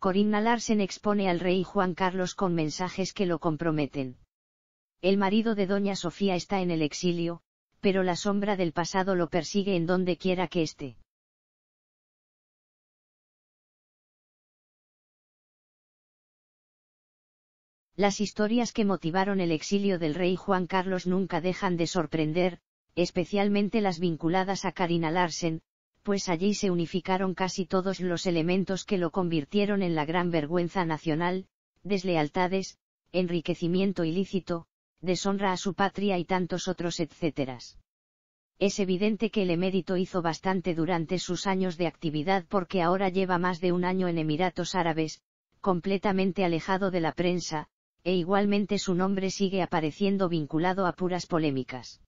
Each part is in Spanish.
Corinna Larsen expone al rey Juan Carlos con mensajes que lo comprometen. El marido de doña Sofía está en el exilio, pero la sombra del pasado lo persigue en donde quiera que esté. Las historias que motivaron el exilio del rey Juan Carlos nunca dejan de sorprender, especialmente las vinculadas a Karina Larsen, pues allí se unificaron casi todos los elementos que lo convirtieron en la gran vergüenza nacional, deslealtades, enriquecimiento ilícito, deshonra a su patria y tantos otros etcétera. Es evidente que el emérito hizo bastante durante sus años de actividad porque ahora lleva más de un año en Emiratos Árabes, completamente alejado de la prensa, e igualmente su nombre sigue apareciendo vinculado a puras polémicas.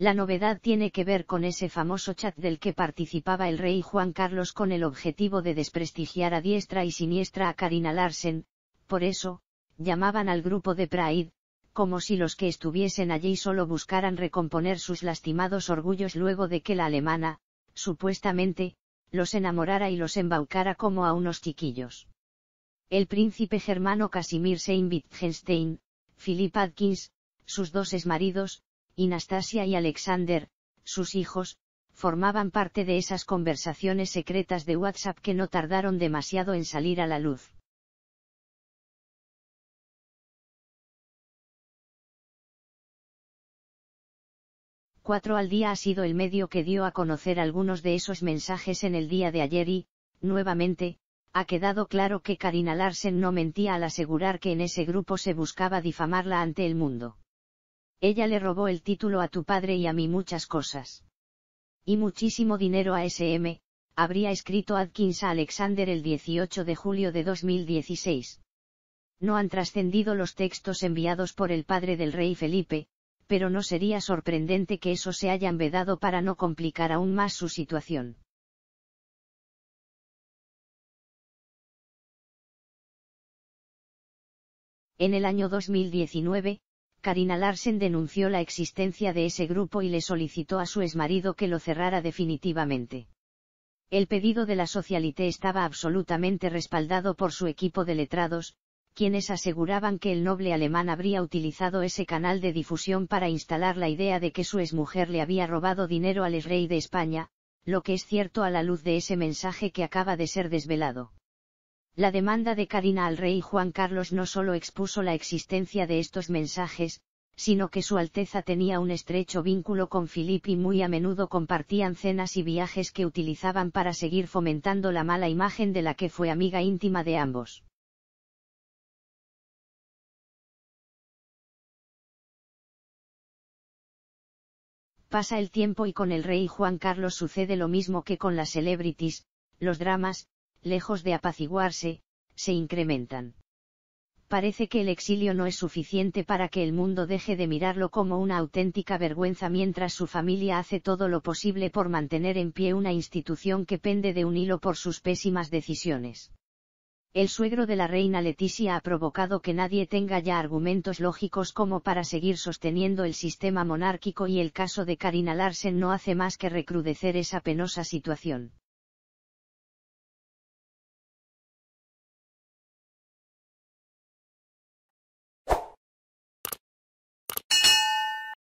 La novedad tiene que ver con ese famoso chat del que participaba el rey Juan Carlos con el objetivo de desprestigiar a diestra y siniestra a Karina Larsen, por eso, llamaban al grupo de Pride, como si los que estuviesen allí solo buscaran recomponer sus lastimados orgullos luego de que la alemana, supuestamente, los enamorara y los embaucara como a unos chiquillos. El príncipe germano Casimir Sein-Wittgenstein, Philip Atkins, sus dos exmaridos, y y Alexander, sus hijos, formaban parte de esas conversaciones secretas de WhatsApp que no tardaron demasiado en salir a la luz. Cuatro al día ha sido el medio que dio a conocer algunos de esos mensajes en el día de ayer y, nuevamente, ha quedado claro que Karina Larsen no mentía al asegurar que en ese grupo se buscaba difamarla ante el mundo. Ella le robó el título a tu padre y a mí muchas cosas. Y muchísimo dinero a SM, habría escrito Adkins a Alexander el 18 de julio de 2016. No han trascendido los textos enviados por el padre del rey Felipe, pero no sería sorprendente que eso se hayan vedado para no complicar aún más su situación. En el año 2019, Karina Larsen denunció la existencia de ese grupo y le solicitó a su exmarido que lo cerrara definitivamente. El pedido de la Socialité estaba absolutamente respaldado por su equipo de letrados, quienes aseguraban que el noble alemán habría utilizado ese canal de difusión para instalar la idea de que su exmujer le había robado dinero al rey de España, lo que es cierto a la luz de ese mensaje que acaba de ser desvelado. La demanda de Karina al rey Juan Carlos no solo expuso la existencia de estos mensajes, sino que Su Alteza tenía un estrecho vínculo con Filip y muy a menudo compartían cenas y viajes que utilizaban para seguir fomentando la mala imagen de la que fue amiga íntima de ambos. Pasa el tiempo y con el rey Juan Carlos sucede lo mismo que con las celebrities, los dramas, lejos de apaciguarse, se incrementan. Parece que el exilio no es suficiente para que el mundo deje de mirarlo como una auténtica vergüenza mientras su familia hace todo lo posible por mantener en pie una institución que pende de un hilo por sus pésimas decisiones. El suegro de la reina Leticia ha provocado que nadie tenga ya argumentos lógicos como para seguir sosteniendo el sistema monárquico y el caso de Karina Larsen no hace más que recrudecer esa penosa situación.